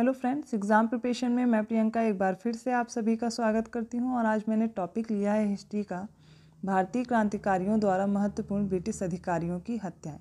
hello friends exam preparation में मैं प्रियंका एक बार फिर से आप सभी का स्वागत करती हूं और आज मैंने टॉपिक लिया है हिस्ट्री का भारतीय क्रांतिकारियों द्वारा महत्वपूर्ण ब्रिटिश अधिकारियों की हत्याएं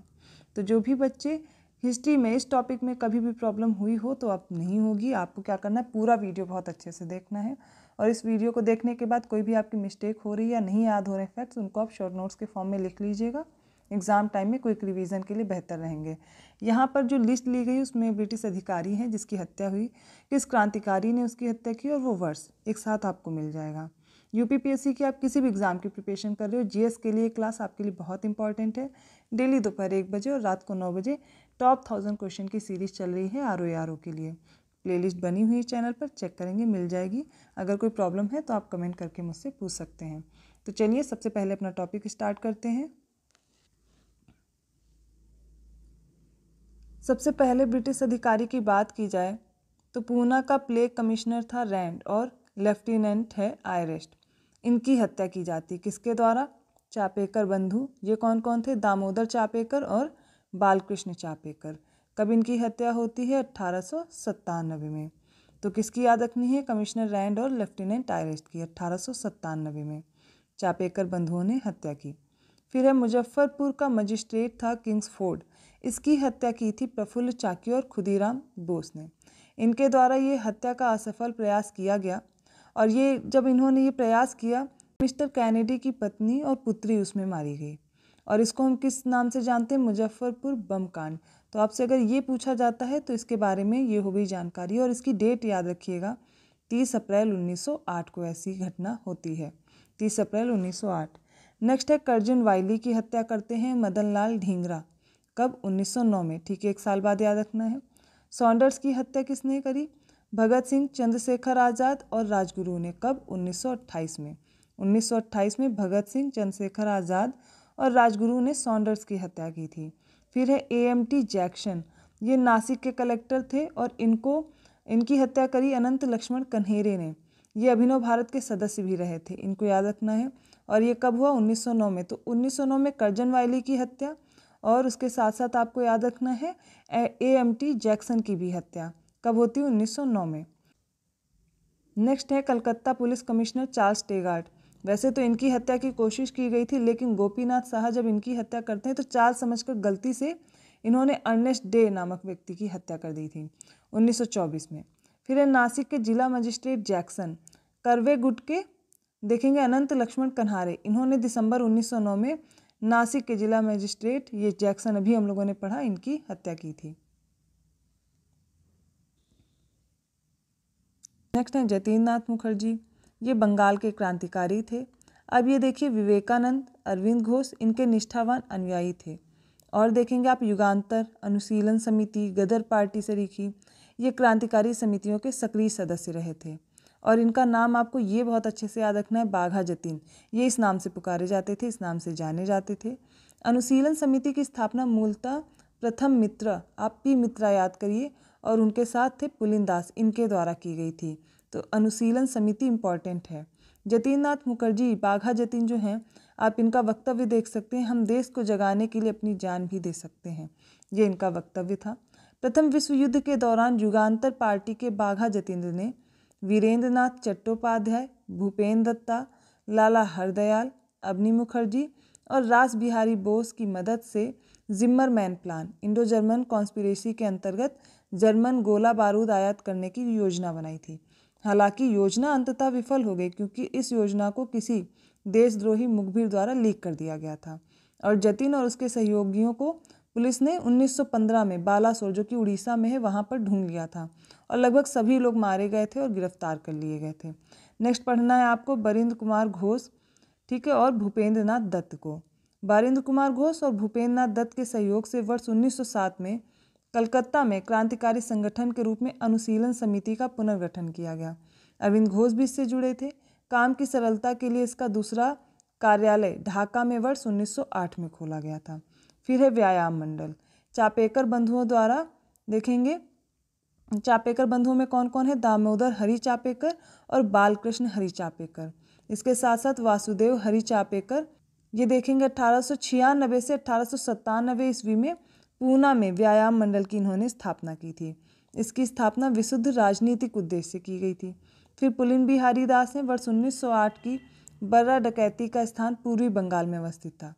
तो जो भी बच्चे हिस्ट्री में इस टॉपिक में कभी भी प्रॉब्लम हुई हो तो आप नहीं होगी आपको क्या करना है पूरा वीडियो बहुत अच्छे से देखना है और इस वीडियो को देखने के बाद कोई भी आपकी मिस्टेक हो रही है या नहीं याद हो रहे फैक्ट्स उनको आप शॉर्ट नोट्स के फॉर्म में लिख लीजिएगा एग्ज़ाम टाइम में क्विक रिवीजन के लिए बेहतर रहेंगे यहाँ पर जो लिस्ट ली गई उसमें ब्रिटिश अधिकारी हैं जिसकी हत्या हुई किस क्रांतिकारी ने उसकी हत्या की और वो वर्ष एक साथ आपको मिल जाएगा यूपीपीएससी की आप किसी भी एग्ज़ाम की प्रिपरेशन कर रहे हो जीएस के लिए क्लास आपके लिए बहुत इंपॉर्टेंट है डेली दोपहर एक बजे और रात को नौ बजे टॉप थाउजेंड क्वेश्चन की सीरीज चल रही है आर ओ आर ओ के लिए प्लेलिस्ट बनी हुई है चैनल पर चेक करेंगे मिल जाएगी अगर कोई प्रॉब्लम है तो आप कमेंट करके मुझसे पूछ सकते हैं तो चलिए सबसे पहले अपना टॉपिक स्टार्ट करते हैं सबसे पहले ब्रिटिश अधिकारी की बात की जाए तो पूना का प्ले कमिश्नर था रैंड और लेफ्टिनेंट है आयरेस्ट इनकी हत्या की जाती किसके द्वारा चापेकर बंधु ये कौन कौन थे दामोदर चापेकर और बालकृष्ण चापेकर कब इनकी हत्या होती है अट्ठारह में तो किसकी याद रखनी है कमिश्नर रैंड और लेफ्टिनेंट आयरेस्ट की अट्ठारह में चापेकर बंधुओं ने हत्या की फिर है मुजफ्फरपुर का मजिस्ट्रेट था किंग्स फोर्ड इसकी हत्या की थी प्रफुल्ल चाकी और खुदीराम बोस ने इनके द्वारा ये हत्या का असफल प्रयास किया गया और ये जब इन्होंने ये प्रयास किया मिस्टर कैनेडी की पत्नी और पुत्री उसमें मारी गई और इसको हम किस नाम से जानते हैं मुजफ्फरपुर बम कांड तो आपसे अगर ये पूछा जाता है तो इसके बारे में ये हो गई जानकारी और इसकी डेट याद रखिएगा तीस अप्रैल 1908 को ऐसी घटना होती है तीस अप्रैल 1908 नेक्स्ट है कर्जुन वाइली की हत्या करते हैं मदन लाल ढींगरा कब 1909 में ठीक है एक साल बाद याद रखना है सॉन्डर्स की हत्या किसने करी भगत सिंह चंद्रशेखर आज़ाद और राजगुरु ने कब 1928 में 1928 में भगत सिंह चंद्रशेखर आज़ाद और राजगुरु ने सॉन्डर्स की हत्या की थी फिर है ए एम टी जैक्शन ये नासिक के कलेक्टर थे और इनको इनकी हत्या करी अनंत लक्ष्मण कन्हेरे ने ये अभिनव भारत के सदस्य भी रहे थे इनको याद रखना है और ये कब हुआ 1909 में तो 1909 में करजन वायली की हत्या और उसके साथ साथ आपको याद रखना है ए एम टी जैक्सन की भी हत्या कब होती है उन्नीस में नेक्स्ट है Calcutta police commissioner Charles Tegart वैसे तो इनकी हत्या की कोशिश की गई थी लेकिन गोपीनाथ शाह जब इनकी हत्या करते हैं तो चार समझकर गलती से इन्होंने अर्नेस्ट डे नामक व्यक्ति की हत्या कर दी थी 1924 में फिर है नासिक के जिला मजिस्ट्रेट जैक्सन करवे गुट के देखेंगे अनंत लक्ष्मण कन्हारे इन्होंने दिसंबर 1909 में नासिक के जिला मजिस्ट्रेट ये जैक्सन अभी हम लोगों ने पढ़ा इनकी हत्या की थी नेक्स्ट हैं जतीन्द्र नाथ मुखर्जी ये बंगाल के क्रांतिकारी थे अब ये देखिए विवेकानंद अरविंद घोष इनके निष्ठावान अनुयायी थे और देखेंगे आप युगांतर अनुशीलन समिति गदर पार्टी से लिखी ये क्रांतिकारी समितियों के सक्रिय सदस्य रहे थे और इनका नाम आपको ये बहुत अच्छे से याद रखना है बाघा जतीन ये इस नाम से पुकारे जाते थे इस नाम से जाने जाते थे अनुशीलन समिति की स्थापना मूलतः प्रथम मित्र आप पी मित्रा याद करिए और उनके साथ थे पुलिन दास इनके द्वारा की गई थी तो अनुशीलन समिति इम्पॉर्टेंट है जतीन नाथ मुखर्जी बाघा जतीन जो हैं आप इनका वक्तव्य देख सकते हैं हम देश को जगाने के लिए अपनी जान भी दे सकते हैं ये इनका वक्तव्य था प्रथम विश्व युद्ध के दौरान युगांतर पार्टी के बाघा जतेंद्र ने वीरेंद्र नाथ चट्टोपाध्याय भूपेन दत्ता लाला हरदयाल अबनी मुखर्जी और रास बिहारी बोस की मदद से Zimmermann plan Indo German conspiracy के अंतर्गत जर्मन गोला बारूद आयात करने की योजना बनाई थी हालांकि योजना अंततः विफल हो गई क्योंकि इस योजना को किसी देशद्रोही मुखबिर द्वारा लीक कर दिया गया था और जतिन और उसके सहयोगियों को पुलिस ने 1915 में बालासोर जो कि उड़ीसा में है वहाँ पर ढूंढ लिया था और लगभग सभी लोग मारे गए थे और गिरफ्तार कर लिए गए थे नेक्स्ट पढ़ना है आपको बरिंद्र कुमार घोष ठीक है और भूपेंद्र नाथ दत्त को बारिंद्र कुमार घोष और भूपेंद्र नाथ दत्त के सहयोग से वर्ष 1907 में कलकत्ता में क्रांतिकारी संगठन के रूप में अनुशीलन समिति का पुनर्गठन किया गया अरविंद घोष भी इससे जुड़े थे काम की सरलता के लिए इसका दूसरा कार्यालय ढाका में वर्ष 1908 में खोला गया था फिर है व्यायाम मंडल चापेकर बंधुओं द्वारा देखेंगे चापेकर बंधुओं में कौन कौन है दामोदर हरि चापेकर और बालकृष्ण हरि चापेकर इसके साथ साथ वासुदेव हरि चापेकर ये देखेंगे अठारह से अठारह ईस्वी में पूना में व्यायाम मंडल की इन्होंने स्थापना की थी इसकी स्थापना विशुद्ध राजनीतिक उद्देश्य से की गई थी फिर पुलिन बिहारी दास ने वर्ष 1908 की बर्रा डकैती का स्थान पूर्वी बंगाल में अवस्थित था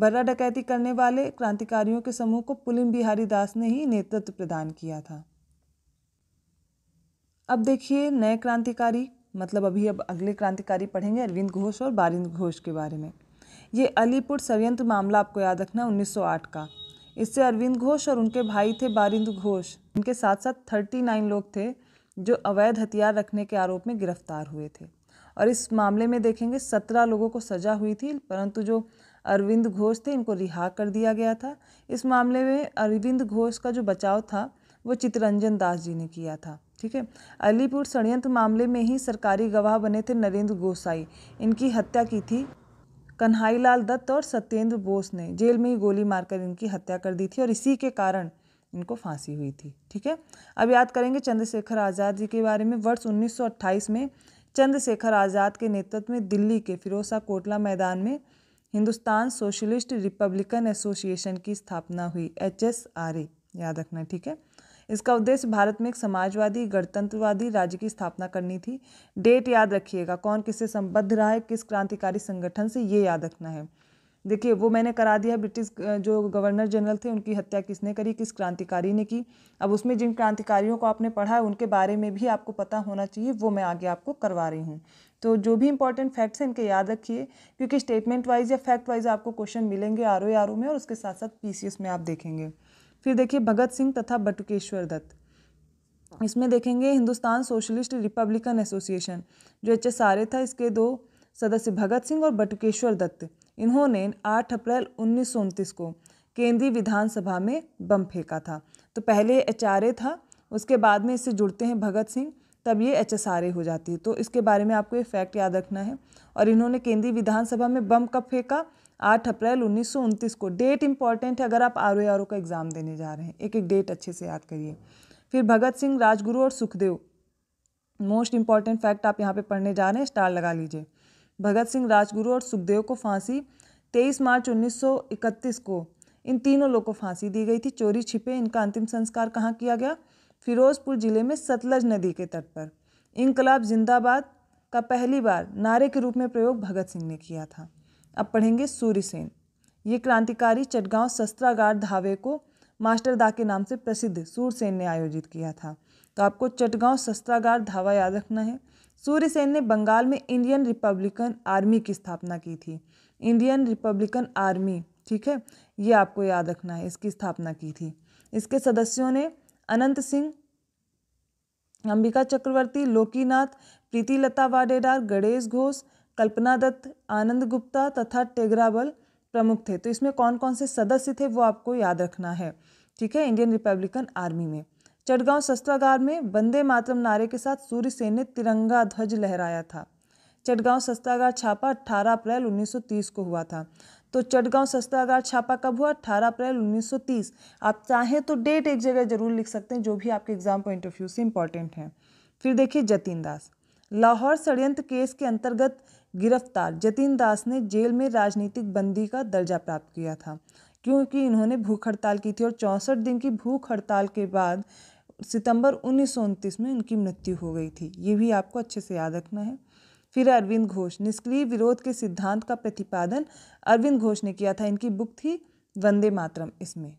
बर्रा डकैती करने वाले क्रांतिकारियों के समूह को पुलिन बिहारी दास ने ही नेतृत्व प्रदान किया था अब देखिए नए क्रांतिकारी मतलब अभी अब अगले क्रांतिकारी पढ़ेंगे अरविंद घोष और बारिंद घोष के बारे में ये अलीपुर षडयंत्र मामला आपको याद रखना 1908 का इससे अरविंद घोष और उनके भाई थे बारिंद घोष इनके साथ साथ नाइन लोग थे जो अवैध हथियार रखने के आरोप में गिरफ्तार हुए थे और इस मामले में देखेंगे सत्रह लोगों को सजा हुई थी परंतु जो अरविंद घोष थे इनको रिहा कर दिया गया था इस मामले में अरविंद घोष का जो बचाव था वो चितरंजन दास जी ने किया था ठीक है अलीपुर षडयंत्र मामले में ही सरकारी गवाह बने थे नरेंद्र गोसाई इनकी हत्या की थी कन्हाईलाल दत्त और सत्येंद्र बोस ने जेल में ही गोली मारकर इनकी हत्या कर दी थी और इसी के कारण इनको फांसी हुई थी ठीक है अब याद करेंगे चंद्रशेखर आज़ाद जी के बारे में वर्ष 1928 में चंद्रशेखर आज़ाद के नेतृत्व में दिल्ली के फिरोसा कोटला मैदान में हिंदुस्तान सोशलिस्ट रिपब्लिकन एसोसिएशन की स्थापना हुई एच याद रखना ठीक है इसका उद्देश्य भारत में एक समाजवादी गणतंत्रवादी राज्य की स्थापना करनी थी डेट याद रखिएगा कौन किससे संबद्ध रहा है किस क्रांतिकारी संगठन से ये याद रखना है देखिए वो मैंने करा दिया ब्रिटिश जो गवर्नर जनरल थे उनकी हत्या किसने करी किस क्रांतिकारी ने की अब उसमें जिन क्रांतिकारियों को आपने पढ़ा है उनके बारे में भी आपको पता होना चाहिए वो मैं आगे आपको करवा रही हूँ तो जो भी इंपॉर्टेंट फैक्ट्स हैं इनके याद रखिए क्योंकि स्टेटमेंट वाइज या फैक्ट वाइज आपको क्वेश्चन मिलेंगे आर ओ आर ओ में और उसके साथ साथ पी सी एस में आप देखेंगे फिर देखिए भगत सिंह तथा बटुकेश्वर दत्त इसमें देखेंगे हिंदुस्तान सोशलिस्ट रिपब्लिकन एसोसिएशन जो एच एस आर ए था इसके दो सदस्य भगत सिंह और बटुकेश्वर दत्त इन्होंने आठ अप्रैल उन्नीस को केंद्रीय विधानसभा में बम फेंका था तो पहले एच आर ए था उसके बाद में इससे जुड़ते हैं भगत सिंह तब ये एच हो जाती है तो इसके बारे में आपको ये फैक्ट याद रखना है और इन्होंने केंद्रीय विधानसभा में बम कब फेंका आठ अप्रैल उन्नीस को डेट इंपॉर्टेंट है अगर आप आर ओ का एग्ज़ाम देने जा रहे हैं एक एक डेट अच्छे से याद करिए फिर भगत सिंह राजगुरु और सुखदेव मोस्ट इंपॉर्टेंट फैक्ट आप यहाँ पे पढ़ने जा रहे हैं स्टार लगा लीजिए भगत सिंह राजगुरु और सुखदेव को फांसी 23 मार्च 1931 को इन तीनों लोगों को फांसी दी गई थी चोरी छिपे इनका अंतिम संस्कार कहाँ किया गया फिरोजपुर ज़िले में सतलज नदी के तट पर इनकलाब जिंदाबाद का पहली बार नारे के रूप में प्रयोग भगत सिंह ने किया था अब पढ़ेंगे सूर्यसेन ये क्रांतिकारी चटगांव शस्त्रागार धावे को मास्टर दा के नाम से प्रसिद्ध सूरसेन ने आयोजित किया था तो आपको चटगांव शस्त्रागार धावा याद रखना है सूर्यसेन ने बंगाल में इंडियन रिपब्लिकन आर्मी की स्थापना की थी इंडियन रिपब्लिकन आर्मी ठीक है ये आपको याद रखना है इसकी स्थापना की थी इसके सदस्यों ने अनंत सिंह अंबिका चक्रवर्ती लोकीनाथ लता वाडेडार गणेश घोष कल्पना दत्त आनंद गुप्ता तथा टेगराबल प्रमुख थे तो इसमें कौन कौन से सदस्य थे वो आपको याद रखना है ठीक है इंडियन रिपब्लिकन आर्मी में चटगांव सस्त्रागार में वंदे मातरम नारे के साथ सूर्य सेन ने तिरंगा ध्वज लहराया था चटगांव सस्त्रागार छापा 18 अप्रैल 1930 को हुआ था तो चटगांव सस्तागार छापा कब हुआ अठारह अप्रैल 1930 आप चाहें तो डेट एक जगह जरूर लिख सकते हैं जो भी आपके एग्जाम पॉइंट ऑफ व्यू से इंपॉर्टेंट है फिर देखिए जतीन दास लाहौर षडयंत्र केस के अंतर्गत गिरफ्तार जतीन दास ने जेल में राजनीतिक बंदी का दर्जा प्राप्त किया था क्योंकि इन्होंने भूख हड़ताल की थी और चौंसठ दिन की भूख हड़ताल के बाद सितंबर उन्नीस में इनकी मृत्यु हो गई थी ये भी आपको अच्छे से याद रखना है फिर अरविंद घोष निष्क्रिय विरोध के सिद्धांत का प्रतिपादन अरविंद घोष ने किया था इनकी बुक थी वंदे मातरम इसमें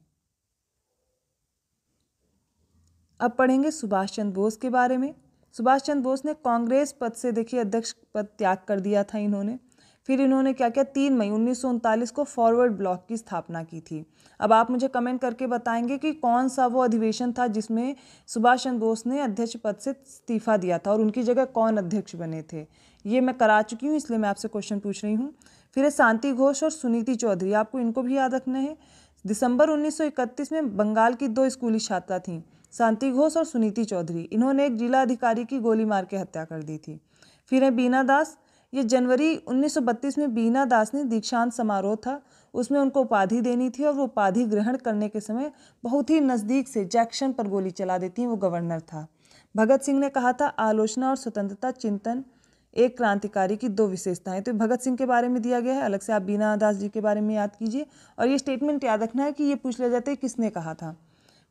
अब पढ़ेंगे सुभाष चंद्र बोस के बारे में सुभाष चंद्र बोस ने कांग्रेस पद से देखिए अध्यक्ष पद त्याग कर दिया था इन्होंने फिर इन्होंने क्या किया तीन मई उन्नीस को फॉरवर्ड ब्लॉक की स्थापना की थी अब आप मुझे कमेंट करके बताएंगे कि कौन सा वो अधिवेशन था जिसमें सुभाष चंद्र बोस ने अध्यक्ष पद से इस्तीफा दिया था और उनकी जगह कौन अध्यक्ष बने थे ये मैं करा चुकी हूँ इसलिए मैं आपसे क्वेश्चन पूछ रही हूँ फिर है शांति घोष और सुनीति चौधरी आपको इनको भी याद रखना है दिसंबर 1931 में बंगाल की दो स्कूली छात्रा थीं शांति घोष और सुनीति चौधरी इन्होंने एक जिला अधिकारी की गोली मार के हत्या कर दी थी फिर है बीना दास ये जनवरी 1932 में बीना दास ने दीक्षांत समारोह था उसमें उनको उपाधि देनी थी और वो उपाधि ग्रहण करने के समय बहुत ही नज़दीक से जैक्शन पर गोली चला देती वो गवर्नर था भगत सिंह ने कहा था आलोचना और स्वतंत्रता चिंतन एक क्रांतिकारी की दो विशेषताएं तो भगत सिंह के बारे में दिया गया है अलग से आप बीना दास जी के बारे में याद कीजिए और ये स्टेटमेंट याद रखना है कि ये पूछ लिया जाता है किसने कहा था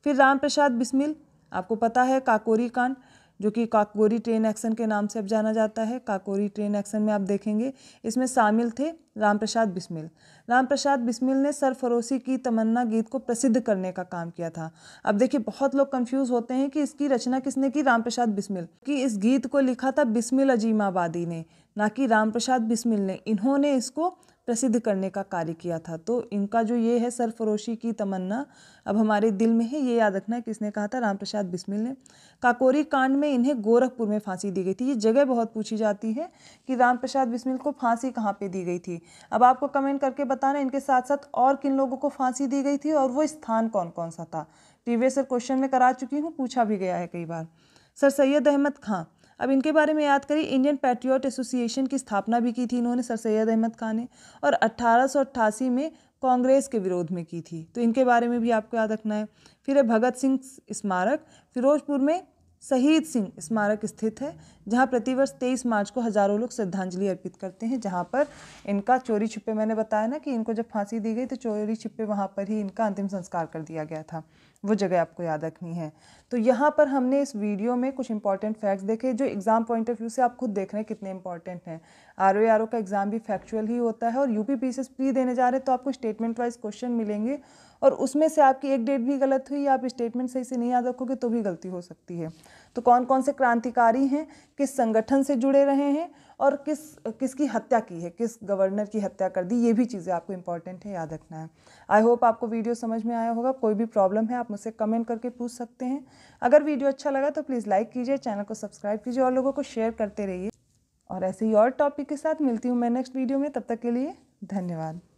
फिर राम प्रसाद बिस्मिल आपको पता है काकोरी कांड जो कि काकोरी ट्रेन एक्शन के नाम से अब जाना जाता है काकोरी ट्रेन एक्शन में आप देखेंगे इसमें शामिल थे राम प्रसाद बिस्मिल राम प्रसाद बिस्मिल ने सरफरोशी की तमन्ना गीत को प्रसिद्ध करने का काम किया था अब देखिए बहुत लोग कंफ्यूज होते हैं कि इसकी रचना किसने की राम प्रसाद बिस्मिल कि इस गीत को लिखा था बिस्मिल अजीमाबादी ने ना कि राम प्रसाद बिस्मिल ने इन्होंने इसको प्रसिद्ध करने का कार्य किया था तो इनका जो ये है सरफरोशी की तमन्ना अब हमारे दिल में है ये याद रखना है किसने कहा था रामप्रसाद बिस्मिल ने काकोरी कांड में इन्हें गोरखपुर में फांसी दी गई थी ये जगह बहुत पूछी जाती है कि रामप्रसाद बिस्मिल को फांसी कहाँ पे दी गई थी अब आपको कमेंट करके बताना इनके साथ साथ और किन लोगों को फांसी दी गई थी और वो स्थान कौन कौन सा था प्रीवियस क्वेश्चन में करा चुकी हूँ पूछा भी गया है कई बार सर सैयद अहमद खां अब इनके बारे में याद करिए इंडियन पैट्रियट एसोसिएशन की स्थापना भी की थी इन्होंने सर सैयद अहमद खान ने और अट्ठारह में कांग्रेस के विरोध में की थी तो इनके बारे में भी आपको याद रखना है फिर है भगत सिंह स्मारक फिरोजपुर में शहीद सिंह स्मारक स्थित है जहां प्रतिवर्ष तेईस मार्च को हजारों लोग श्रद्धांजलि अर्पित करते हैं जहां पर इनका चोरी छिपे मैंने बताया ना कि इनको जब फांसी दी गई तो चोरी छिपे वहां पर ही इनका अंतिम संस्कार कर दिया गया था वो जगह आपको याद रखनी है तो यहाँ पर हमने इस वीडियो में कुछ इंपॉर्टेंट फैक्ट्स देखे जो एग्ज़ाम पॉइंट ऑफ व्यू से आप खुद देख रहे हैं कितने इंपॉर्टेंट हैं आर ओ आर ओ का एग्ज़ाम भी फैक्चुअल ही होता है और यू पी पी देने जा रहे हैं तो आपको स्टेटमेंट वाइज क्वेश्चन मिलेंगे और उसमें से आपकी एक डेट भी गलत हुई या आप स्टेटमेंट सही से नहीं याद रखोगे तो भी गलती हो सकती है तो कौन कौन से क्रांतिकारी हैं किस संगठन से जुड़े रहे हैं और किस किसकी हत्या की है किस गवर्नर की हत्या कर दी ये भी चीज़ें आपको इंपॉर्टेंट है याद रखना है आई होप आपको वीडियो समझ में आया होगा कोई भी प्रॉब्लम है आप मुझसे कमेंट करके पूछ सकते हैं अगर वीडियो अच्छा लगा तो प्लीज़ लाइक कीजिए चैनल को सब्सक्राइब कीजिए और लोगों को शेयर करते रहिए और ऐसे ही और टॉपिक के साथ मिलती हूँ मैं नेक्स्ट वीडियो में तब तक के लिए धन्यवाद